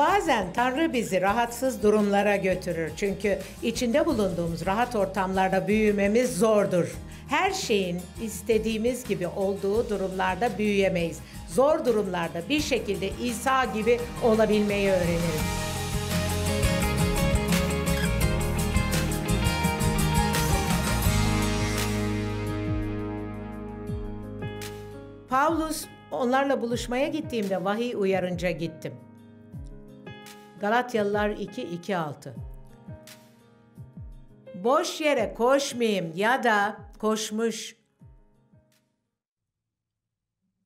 Bazen Tanrı bizi rahatsız durumlara götürür. Çünkü içinde bulunduğumuz rahat ortamlarda büyümemiz zordur. Her şeyin istediğimiz gibi olduğu durumlarda büyüyemeyiz. Zor durumlarda bir şekilde İsa gibi olabilmeyi öğreniriz. Paulus onlarla buluşmaya gittiğimde vahiy uyarınca gittim. Galatyalılar 2 2 6. Boş yere koşmayayım ya da koşmuş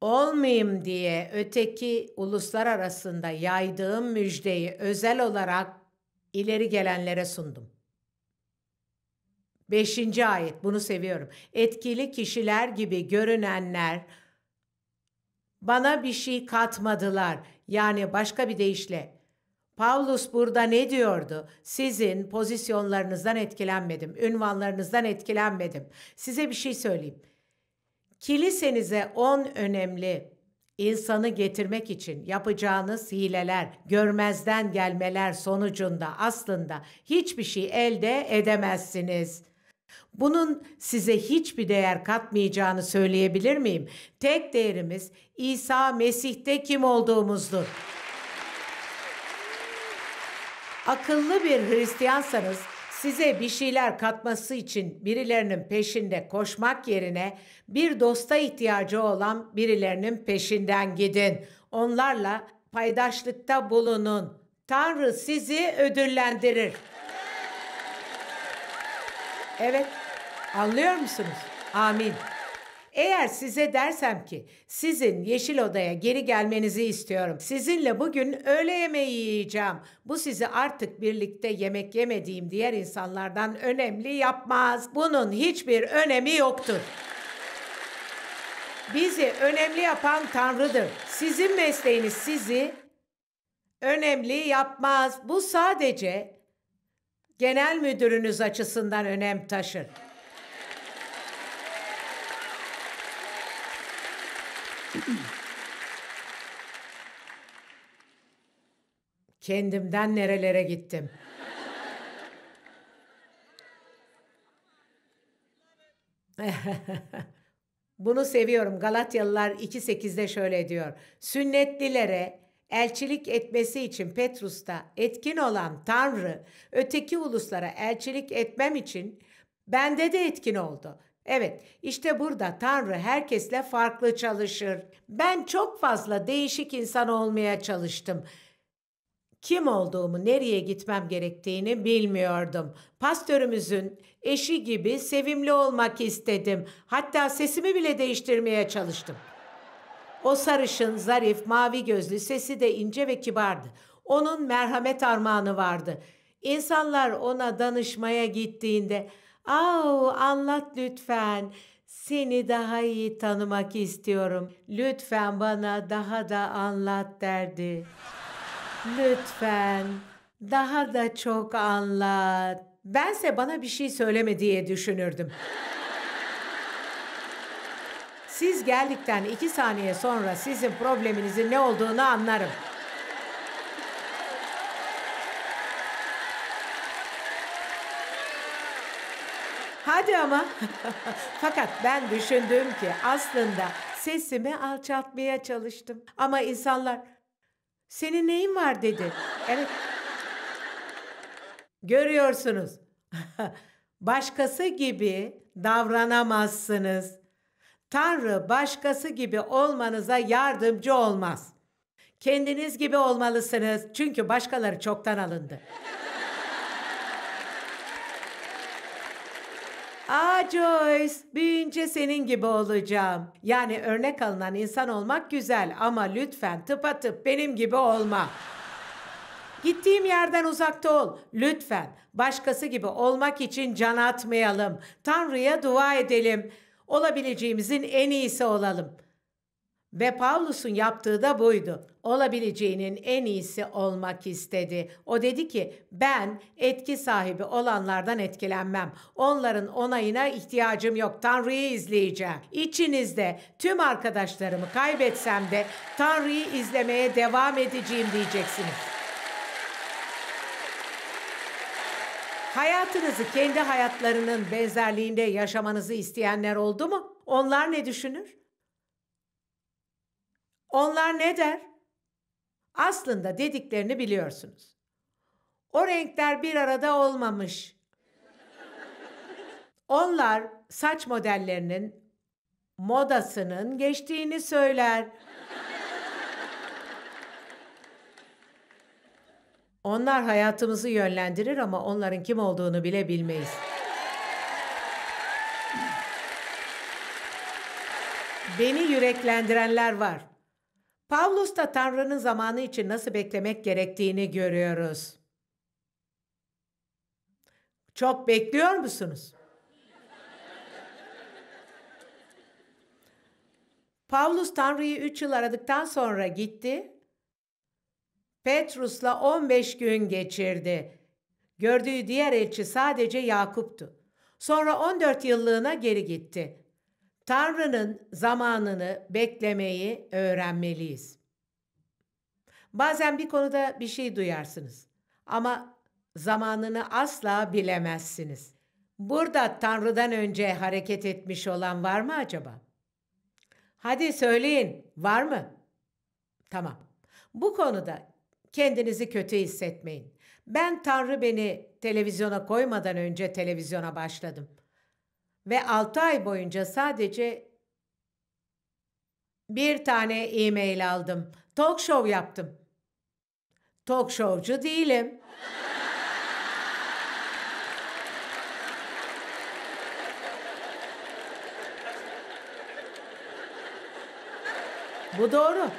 olmayayım diye öteki uluslar arasında yaydığım müjdeyi özel olarak ileri gelenlere sundum. Beşinci ayet bunu seviyorum. Etkili kişiler gibi görünenler bana bir şey katmadılar. Yani başka bir deyişle Paulus burada ne diyordu? Sizin pozisyonlarınızdan etkilenmedim, ünvanlarınızdan etkilenmedim. Size bir şey söyleyeyim. Kilisenize on önemli insanı getirmek için yapacağınız hileler, görmezden gelmeler sonucunda aslında hiçbir şey elde edemezsiniz. Bunun size hiçbir değer katmayacağını söyleyebilir miyim? Tek değerimiz İsa Mesih'te kim olduğumuzdur. Akıllı bir Hristiyansanız size bir şeyler katması için birilerinin peşinde koşmak yerine bir dosta ihtiyacı olan birilerinin peşinden gidin. Onlarla paydaşlıkta bulunun. Tanrı sizi ödüllendirir. Evet. Anlıyor musunuz? Amin. Eğer size dersem ki sizin yeşil odaya geri gelmenizi istiyorum. Sizinle bugün öğle yemeği yiyeceğim. Bu sizi artık birlikte yemek yemediğim diğer insanlardan önemli yapmaz. Bunun hiçbir önemi yoktur. Bizi önemli yapan Tanrı'dır. Sizin mesleğiniz sizi önemli yapmaz. Bu sadece genel müdürünüz açısından önem taşır. Kendimden nerelere gittim. Bunu seviyorum. Galatyalılar 2.8'de şöyle diyor. Sünnetlilere elçilik etmesi için Petrus'ta etkin olan Tanrı öteki uluslara elçilik etmem için bende de etkin oldu. Evet, işte burada Tanrı herkesle farklı çalışır. Ben çok fazla değişik insan olmaya çalıştım. Kim olduğumu, nereye gitmem gerektiğini bilmiyordum. Pastörümüzün eşi gibi sevimli olmak istedim. Hatta sesimi bile değiştirmeye çalıştım. O sarışın, zarif, mavi gözlü sesi de ince ve kibardı. Onun merhamet armağanı vardı. İnsanlar ona danışmaya gittiğinde Au anlat lütfen. Seni daha iyi tanımak istiyorum. Lütfen bana daha da anlat derdi. Lütfen daha da çok anlat. Bense bana bir şey söyleme diye düşünürdüm. Siz geldikten iki saniye sonra sizin probleminizin ne olduğunu anlarım. Hadi ama. Fakat ben düşündüm ki aslında sesimi alçaltmaya çalıştım. Ama insanlar senin neyin var dedi. Evet. Görüyorsunuz. Başkası gibi davranamazsınız. Tanrı başkası gibi olmanıza yardımcı olmaz. Kendiniz gibi olmalısınız çünkü başkaları çoktan alındı. Aa Joyce, büyüyünce senin gibi olacağım. Yani örnek alınan insan olmak güzel ama lütfen tıpatıp benim gibi olma. Gittiğim yerden uzakta ol. Lütfen. Başkası gibi olmak için can atmayalım. Tanrı'ya dua edelim. Olabileceğimizin en iyisi olalım. Ve Pavlus'un yaptığı da buydu. Olabileceğinin en iyisi olmak istedi. O dedi ki ben etki sahibi olanlardan etkilenmem. Onların onayına ihtiyacım yok. Tanrı'yı izleyeceğim. İçinizde tüm arkadaşlarımı kaybetsem de Tanrı'yı izlemeye devam edeceğim diyeceksiniz. Hayatınızı kendi hayatlarının benzerliğinde yaşamanızı isteyenler oldu mu? Onlar ne düşünür? Onlar ne der? Aslında dediklerini biliyorsunuz. O renkler bir arada olmamış. Onlar saç modellerinin modasının geçtiğini söyler. Onlar hayatımızı yönlendirir ama onların kim olduğunu bile bilmeyiz. Beni yüreklendirenler var. Pavlus da Tanrı'nın zamanı için nasıl beklemek gerektiğini görüyoruz. Çok bekliyor musunuz? Pavlus Tanrı'yı 3 yıl aradıktan sonra gitti. Petrus'la 15 gün geçirdi. Gördüğü diğer elçi sadece Yakup'tu. Sonra 14 yıllığına geri gitti. Tanrı'nın zamanını beklemeyi öğrenmeliyiz. Bazen bir konuda bir şey duyarsınız ama zamanını asla bilemezsiniz. Burada Tanrı'dan önce hareket etmiş olan var mı acaba? Hadi söyleyin, var mı? Tamam. Bu konuda kendinizi kötü hissetmeyin. Ben Tanrı beni televizyona koymadan önce televizyona başladım ve 6 ay boyunca sadece bir tane e-mail aldım. Talk show yaptım. Talk showcu değilim. Bu doğru.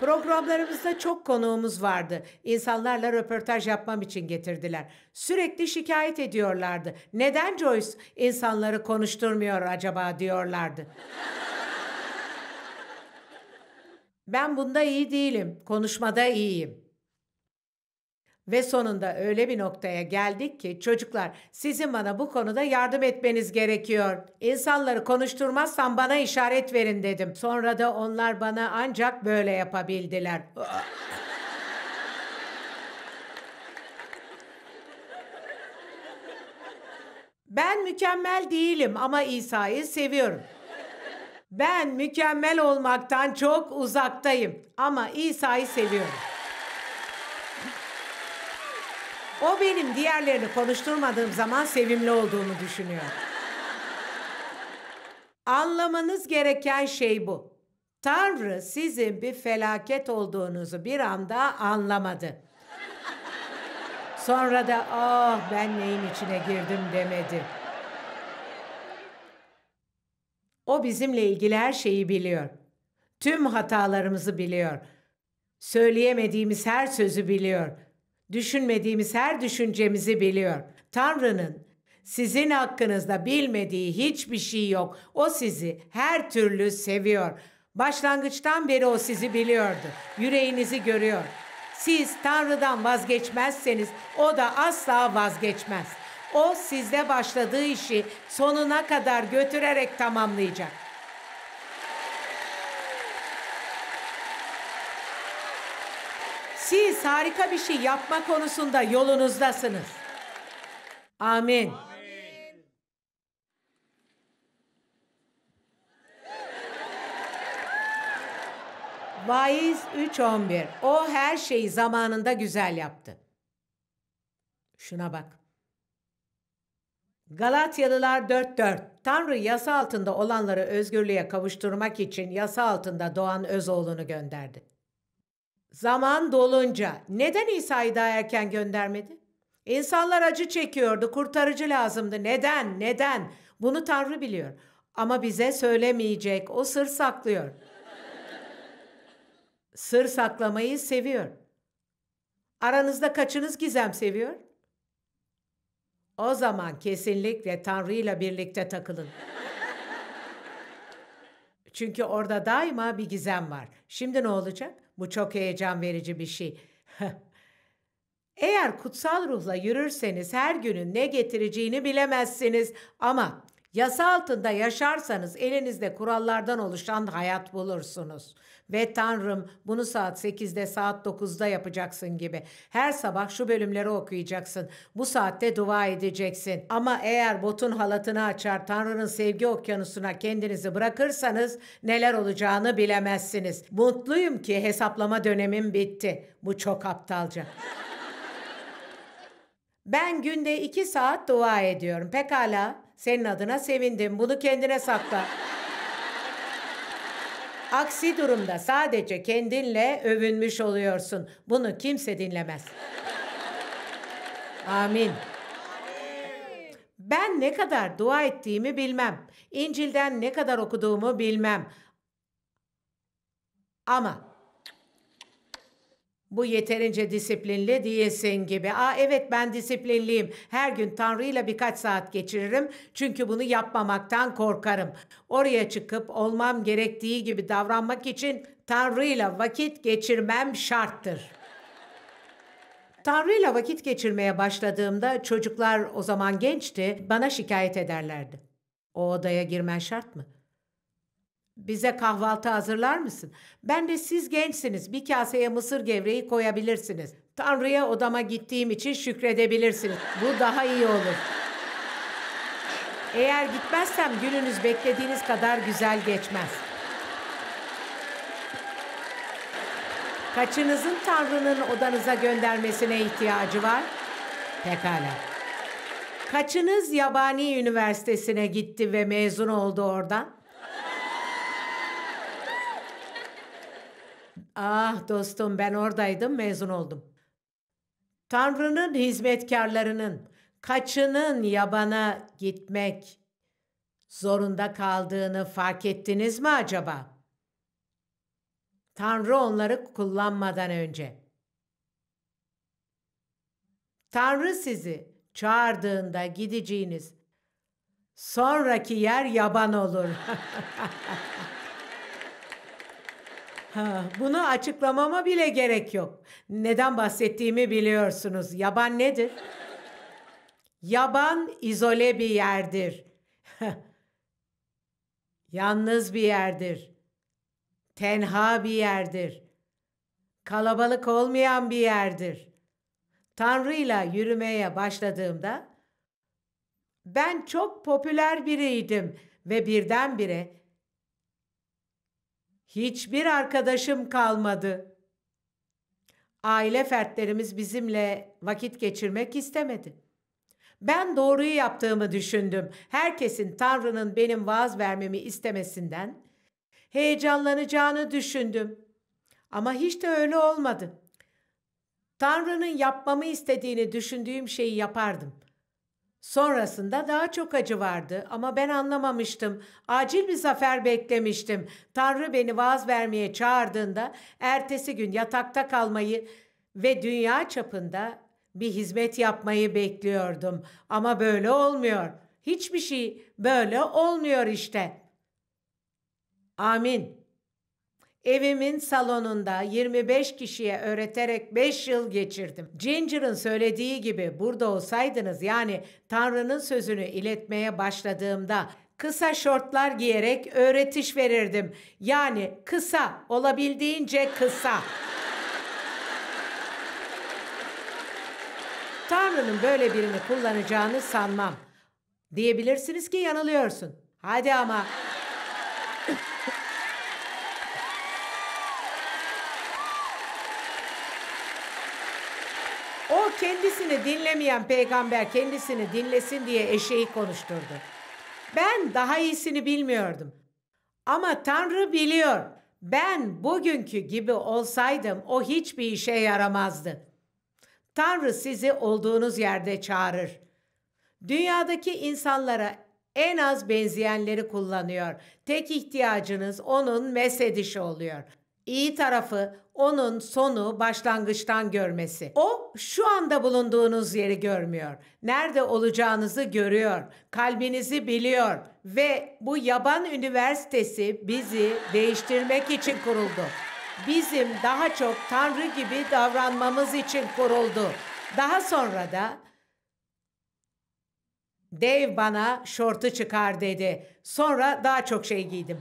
Programlarımızda çok konuğumuz vardı. İnsanlarla röportaj yapmam için getirdiler. Sürekli şikayet ediyorlardı. Neden Joyce insanları konuşturmuyor acaba diyorlardı. ben bunda iyi değilim. Konuşmada iyiyim. Ve sonunda öyle bir noktaya geldik ki çocuklar sizin bana bu konuda yardım etmeniz gerekiyor. İnsanları konuşturmazsam bana işaret verin dedim. Sonra da onlar bana ancak böyle yapabildiler. Ben mükemmel değilim ama İsa'yı seviyorum. Ben mükemmel olmaktan çok uzaktayım ama İsa'yı seviyorum. O benim diğerlerini konuşturmadığım zaman sevimli olduğunu düşünüyor. Anlamanız gereken şey bu. Tanrı sizin bir felaket olduğunuzu bir anda anlamadı. Sonra da ah oh, ben neyin içine girdim demedi. O bizimle ilgili her şeyi biliyor. Tüm hatalarımızı biliyor. Söyleyemediğimiz her sözü biliyor düşünmediğimiz her düşüncemizi biliyor. Tanrı'nın sizin hakkınızda bilmediği hiçbir şey yok. O sizi her türlü seviyor. Başlangıçtan beri o sizi biliyordu. Yüreğinizi görüyor. Siz Tanrı'dan vazgeçmezseniz o da asla vazgeçmez. O sizde başladığı işi sonuna kadar götürerek tamamlayacak. Siz harika bir şey yapma konusunda yolunuzdasınız. Amin. Amin. Vaiz 3.11 O her şeyi zamanında güzel yaptı. Şuna bak. Galatyalılar 4.4 Tanrı yasa altında olanları özgürlüğe kavuşturmak için yasa altında doğan öz oğlunu gönderdi. Zaman dolunca neden İsa'yı daha erken göndermedi? İnsanlar acı çekiyordu, kurtarıcı lazımdı. Neden? Neden? Bunu Tanrı biliyor. Ama bize söylemeyecek. O sır saklıyor. sır saklamayı seviyor. Aranızda kaçınız gizem seviyor? O zaman kesinlikle Tanrı ile birlikte takılın. Çünkü orada daima bir gizem var. Şimdi ne olacak? Bu çok heyecan verici bir şey. Eğer kutsal ruhla yürürseniz her günün ne getireceğini bilemezsiniz ama Yasa altında yaşarsanız elinizde kurallardan oluşan hayat bulursunuz. Ve Tanrım bunu saat 8'de saat 9'da yapacaksın gibi. Her sabah şu bölümleri okuyacaksın. Bu saatte dua edeceksin. Ama eğer botun halatını açar Tanrı'nın sevgi okyanusuna kendinizi bırakırsanız neler olacağını bilemezsiniz. Mutluyum ki hesaplama dönemim bitti. Bu çok aptalca. ben günde 2 saat dua ediyorum. Pekala. Senin adına sevindim. Bunu kendine sakla. Aksi durumda sadece kendinle övünmüş oluyorsun. Bunu kimse dinlemez. Amin. Ben ne kadar dua ettiğimi bilmem. İncil'den ne kadar okuduğumu bilmem. Ama bu yeterince disiplinli değilsin gibi. Aa evet ben disiplinliyim. Her gün Tanrı'yla birkaç saat geçiririm. Çünkü bunu yapmamaktan korkarım. Oraya çıkıp olmam gerektiği gibi davranmak için Tanrı'yla vakit geçirmem şarttır. Tanrı'yla vakit geçirmeye başladığımda çocuklar o zaman gençti, bana şikayet ederlerdi. O odaya girmen şart mı?'' Bize kahvaltı hazırlar mısın? Ben de siz gençsiniz. Bir kaseye mısır gevreği koyabilirsiniz. Tanrı'ya odama gittiğim için şükredebilirsiniz. Bu daha iyi olur. Eğer gitmezsem gününüz beklediğiniz kadar güzel geçmez. Kaçınızın Tanrı'nın odanıza göndermesine ihtiyacı var? Pekala. Kaçınız yabani üniversitesine gitti ve mezun oldu oradan? Ah dostum ben oradaydım mezun oldum. Tanrı'nın hizmetkarlarının kaçının yabana gitmek zorunda kaldığını fark ettiniz mi acaba? Tanrı onları kullanmadan önce. Tanrı sizi çağırdığında gideceğiniz sonraki yer yaban olur. Ha, bunu açıklamama bile gerek yok. Neden bahsettiğimi biliyorsunuz. Yaban nedir? Yaban izole bir yerdir. Yalnız bir yerdir. Tenha bir yerdir. Kalabalık olmayan bir yerdir. Tanrı'yla yürümeye başladığımda ben çok popüler biriydim ve birdenbire Hiçbir arkadaşım kalmadı. Aile fertlerimiz bizimle vakit geçirmek istemedi. Ben doğruyu yaptığımı düşündüm. Herkesin Tanrı'nın benim vaaz vermemi istemesinden heyecanlanacağını düşündüm. Ama hiç de öyle olmadı. Tanrı'nın yapmamı istediğini düşündüğüm şeyi yapardım. Sonrasında daha çok acı vardı ama ben anlamamıştım. Acil bir zafer beklemiştim. Tanrı beni vaaz vermeye çağırdığında ertesi gün yatakta kalmayı ve dünya çapında bir hizmet yapmayı bekliyordum. Ama böyle olmuyor. Hiçbir şey böyle olmuyor işte. Amin. Evimin salonunda 25 kişiye öğreterek 5 yıl geçirdim. Ginger'ın söylediği gibi burada olsaydınız yani Tanrı'nın sözünü iletmeye başladığımda kısa şortlar giyerek öğretiş verirdim. Yani kısa, olabildiğince kısa. Tanrı'nın böyle birini kullanacağını sanmam. Diyebilirsiniz ki yanılıyorsun. Hadi ama. kendisini dinlemeyen peygamber kendisini dinlesin diye eşeği konuşturdu. Ben daha iyisini bilmiyordum. Ama Tanrı biliyor. Ben bugünkü gibi olsaydım o hiçbir işe yaramazdı. Tanrı sizi olduğunuz yerde çağırır. Dünyadaki insanlara en az benzeyenleri kullanıyor. Tek ihtiyacınız onun mesedişi oluyor. İyi tarafı onun sonu başlangıçtan görmesi. O şu anda bulunduğunuz yeri görmüyor. Nerede olacağınızı görüyor. Kalbinizi biliyor ve bu yaban üniversitesi bizi değiştirmek için kuruldu. Bizim daha çok Tanrı gibi davranmamız için kuruldu. Daha sonra da Dave bana şortu çıkar dedi. Sonra daha çok şey giydim.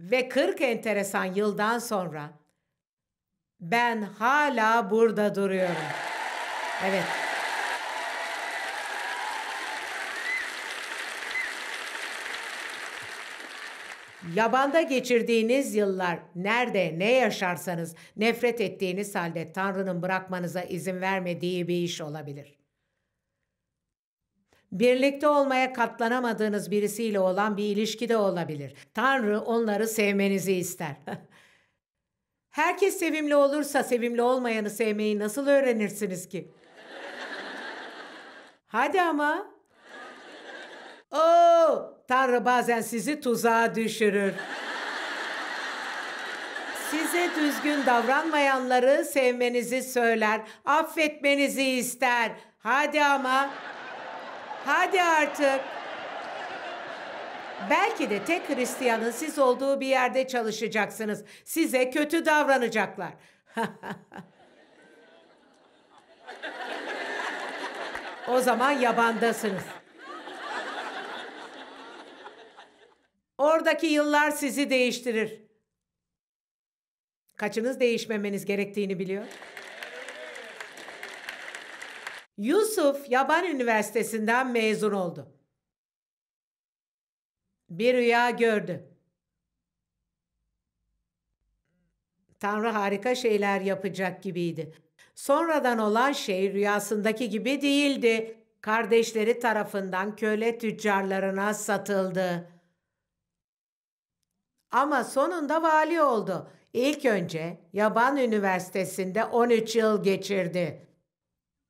ve 40 enteresan yıldan sonra ben hala burada duruyorum. Evet. Yabanda geçirdiğiniz yıllar nerede ne yaşarsanız nefret ettiğiniz halde Tanrı'nın bırakmanıza izin vermediği bir iş olabilir. Birlikte olmaya katlanamadığınız birisiyle olan bir ilişki de olabilir. Tanrı onları sevmenizi ister. Herkes sevimli olursa sevimli olmayanı sevmeyi nasıl öğrenirsiniz ki? Hadi ama. Oo, Tanrı bazen sizi tuzağa düşürür. Size düzgün davranmayanları sevmenizi söyler, affetmenizi ister. Hadi ama. Hadi artık. Belki de tek Hristiyanın siz olduğu bir yerde çalışacaksınız. Size kötü davranacaklar. o zaman yabandasınız. Oradaki yıllar sizi değiştirir. Kaçınız değişmemeniz gerektiğini biliyor? Yusuf Yaban Üniversitesi'nden mezun oldu. Bir rüya gördü. Tanrı harika şeyler yapacak gibiydi. Sonradan olan şey rüyasındaki gibi değildi. Kardeşleri tarafından köle tüccarlarına satıldı. Ama sonunda vali oldu. İlk önce Yaban Üniversitesi'nde 13 yıl geçirdi.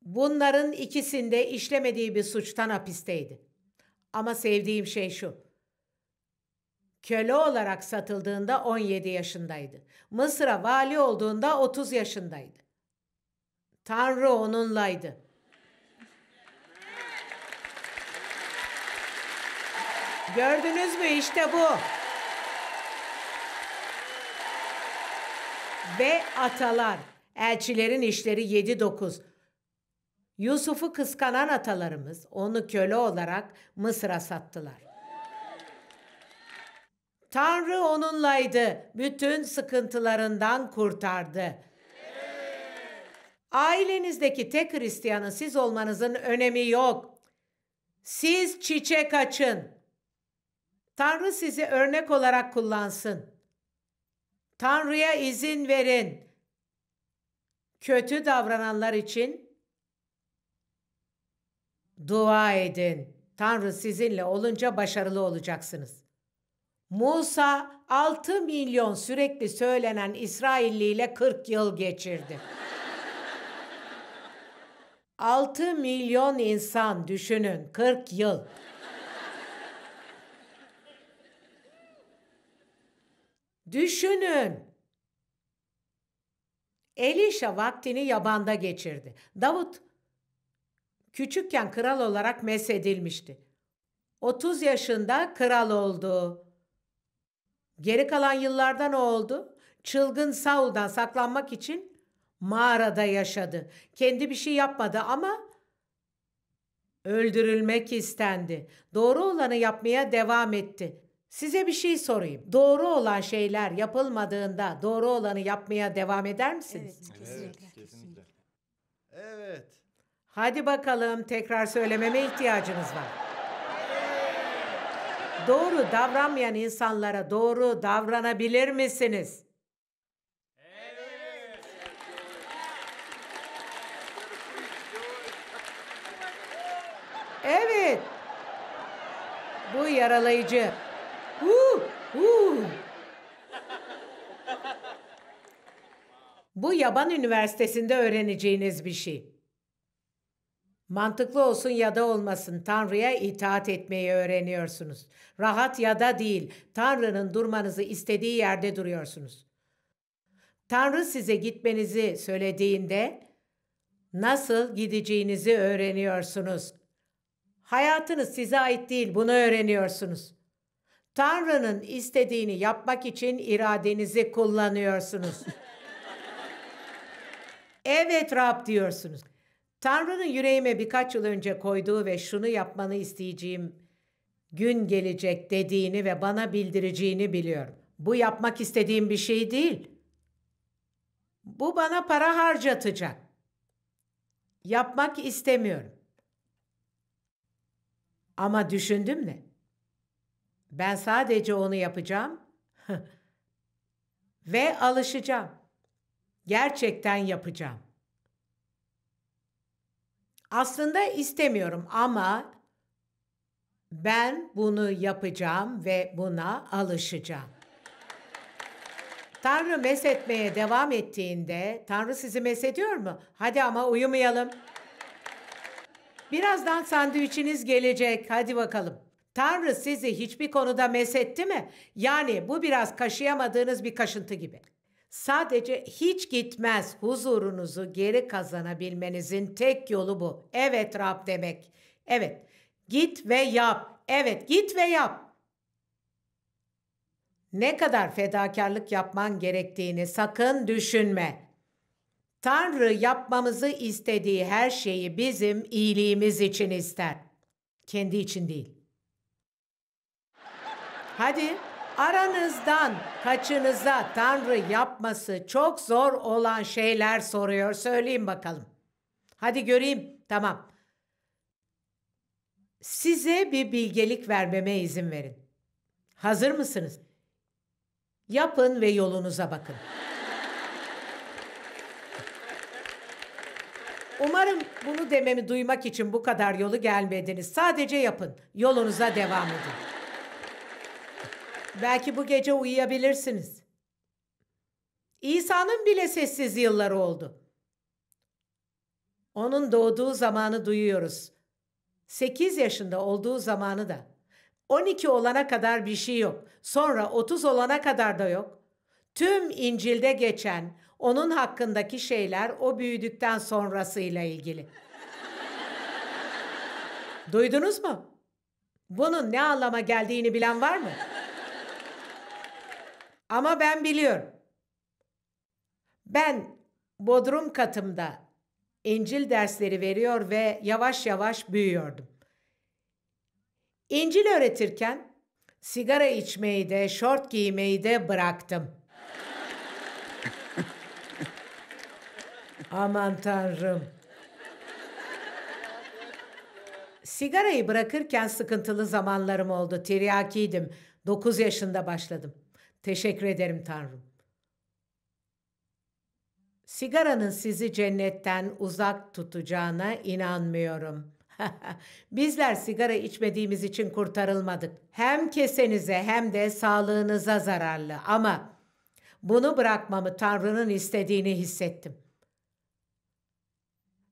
Bunların ikisinde işlemediği bir suçtan hapisteydi. Ama sevdiğim şey şu. Köle olarak satıldığında 17 yaşındaydı. Mısır'a vali olduğunda 30 yaşındaydı. Tanrı onunlaydı. Gördünüz mü işte bu. Ve atalar. Elçilerin işleri 7-9. Yusuf'u kıskanan atalarımız onu köle olarak Mısır'a sattılar. Tanrı onunlaydı. Bütün sıkıntılarından kurtardı. Ailenizdeki tek Hristiyanı siz olmanızın önemi yok. Siz çiçek açın. Tanrı sizi örnek olarak kullansın. Tanrı'ya izin verin. Kötü davrananlar için Dua edin. Tanrı sizinle olunca başarılı olacaksınız. Musa 6 milyon sürekli söylenen İsrailli ile 40 yıl geçirdi. 6 milyon insan düşünün 40 yıl. düşünün. Elişa vaktini yabanda geçirdi. Davut küçükken kral olarak mesedilmişti. 30 yaşında kral oldu. Geri kalan yıllarda ne oldu? Çılgın Saul'dan saklanmak için mağarada yaşadı. Kendi bir şey yapmadı ama öldürülmek istendi. Doğru olanı yapmaya devam etti. Size bir şey sorayım. Doğru olan şeyler yapılmadığında doğru olanı yapmaya devam eder misiniz? Evet, kesinlikle. Evet. Kesinlikle. evet. Hadi bakalım tekrar söylememe ihtiyacınız var. Doğru davranmayan insanlara doğru davranabilir misiniz? Evet. Bu yaralayıcı. Uh, uh. Bu yaban üniversitesinde öğreneceğiniz bir şey. Mantıklı olsun ya da olmasın Tanrı'ya itaat etmeyi öğreniyorsunuz. Rahat ya da değil Tanrı'nın durmanızı istediği yerde duruyorsunuz. Tanrı size gitmenizi söylediğinde nasıl gideceğinizi öğreniyorsunuz. Hayatınız size ait değil bunu öğreniyorsunuz. Tanrı'nın istediğini yapmak için iradenizi kullanıyorsunuz. evet Rab diyorsunuz. Tanrı'nın yüreğime birkaç yıl önce koyduğu ve şunu yapmanı isteyeceğim gün gelecek dediğini ve bana bildireceğini biliyorum. Bu yapmak istediğim bir şey değil. Bu bana para harcatacak. Yapmak istemiyorum. Ama düşündüm de. Ben sadece onu yapacağım ve alışacağım. Gerçekten yapacağım. Aslında istemiyorum ama ben bunu yapacağım ve buna alışacağım. Tanrı mesetmeye devam ettiğinde Tanrı sizi mesediyor mu? Hadi ama uyumayalım. Birazdan sandviçiniz gelecek. Hadi bakalım. Tanrı sizi hiçbir konuda mesetti mi? Yani bu biraz kaşıyamadığınız bir kaşıntı gibi. Sadece hiç gitmez huzurunuzu geri kazanabilmenizin tek yolu bu. Evet Rab demek. Evet. Git ve yap. Evet git ve yap. Ne kadar fedakarlık yapman gerektiğini sakın düşünme. Tanrı yapmamızı istediği her şeyi bizim iyiliğimiz için ister. Kendi için değil. Hadi. Aranızdan kaçınıza Tanrı yapması çok zor olan şeyler soruyor. Söyleyin bakalım. Hadi göreyim. Tamam. Size bir bilgelik vermeme izin verin. Hazır mısınız? Yapın ve yolunuza bakın. Umarım bunu dememi duymak için bu kadar yolu gelmediniz. Sadece yapın. Yolunuza devam edin. Belki bu gece uyuyabilirsiniz. İsa'nın bile sessiz yılları oldu. Onun doğduğu zamanı duyuyoruz. 8 yaşında olduğu zamanı da. 12 olana kadar bir şey yok. Sonra 30 olana kadar da yok. Tüm İncil'de geçen onun hakkındaki şeyler o büyüdükten sonrasıyla ilgili. Duydunuz mu? Bunun ne anlama geldiğini bilen var mı? Ama ben biliyorum. Ben bodrum katımda İncil dersleri veriyor ve yavaş yavaş büyüyordum. İncil öğretirken sigara içmeyi de, şort giymeyi de bıraktım. Aman tanrım. Sigarayı bırakırken sıkıntılı zamanlarım oldu. Tiryakiydim. 9 yaşında başladım. Teşekkür ederim Tanrım. Sigaranın sizi cennetten uzak tutacağına inanmıyorum. Bizler sigara içmediğimiz için kurtarılmadık. Hem kesenize hem de sağlığınıza zararlı ama bunu bırakmamı Tanrı'nın istediğini hissettim.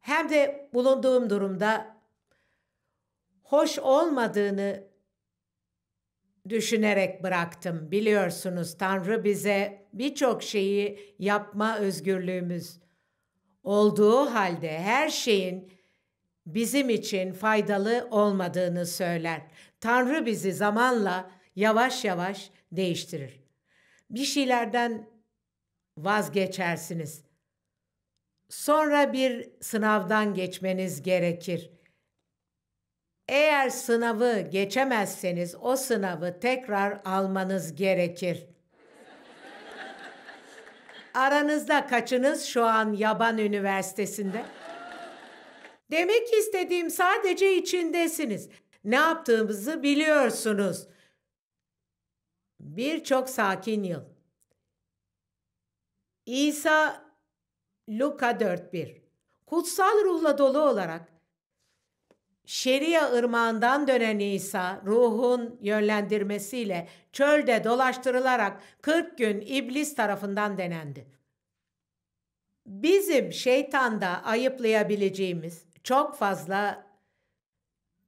Hem de bulunduğum durumda hoş olmadığını düşünerek bıraktım. Biliyorsunuz Tanrı bize birçok şeyi yapma özgürlüğümüz olduğu halde her şeyin bizim için faydalı olmadığını söyler. Tanrı bizi zamanla yavaş yavaş değiştirir. Bir şeylerden vazgeçersiniz. Sonra bir sınavdan geçmeniz gerekir. Eğer sınavı geçemezseniz o sınavı tekrar almanız gerekir. Aranızda kaçınız şu an Yaban Üniversitesi'nde? Demek istediğim sadece içindesiniz. Ne yaptığımızı biliyorsunuz. Birçok sakin yıl. İsa Luka 4.1 Kutsal ruhla dolu olarak Şeria ırmağından dönen İsa ruhun yönlendirmesiyle çölde dolaştırılarak 40 gün iblis tarafından denendi. Bizim şeytanda ayıplayabileceğimiz çok fazla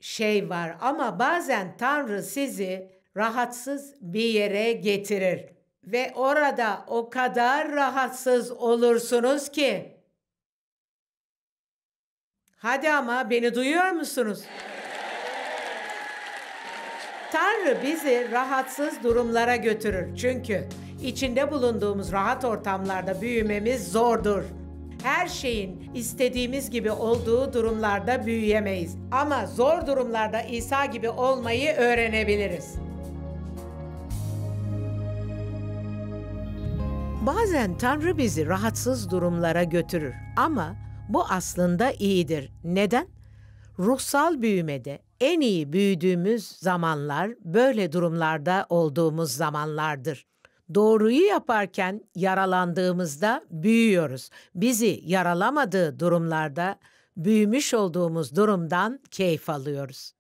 şey var ama bazen Tanrı sizi rahatsız bir yere getirir ve orada o kadar rahatsız olursunuz ki Hadi ama beni duyuyor musunuz? Tanrı bizi rahatsız durumlara götürür. Çünkü içinde bulunduğumuz rahat ortamlarda büyümemiz zordur. Her şeyin istediğimiz gibi olduğu durumlarda büyüyemeyiz. Ama zor durumlarda İsa gibi olmayı öğrenebiliriz. Bazen Tanrı bizi rahatsız durumlara götürür ama bu aslında iyidir. Neden? Ruhsal büyümede en iyi büyüdüğümüz zamanlar böyle durumlarda olduğumuz zamanlardır. Doğruyu yaparken yaralandığımızda büyüyoruz. Bizi yaralamadığı durumlarda büyümüş olduğumuz durumdan keyif alıyoruz.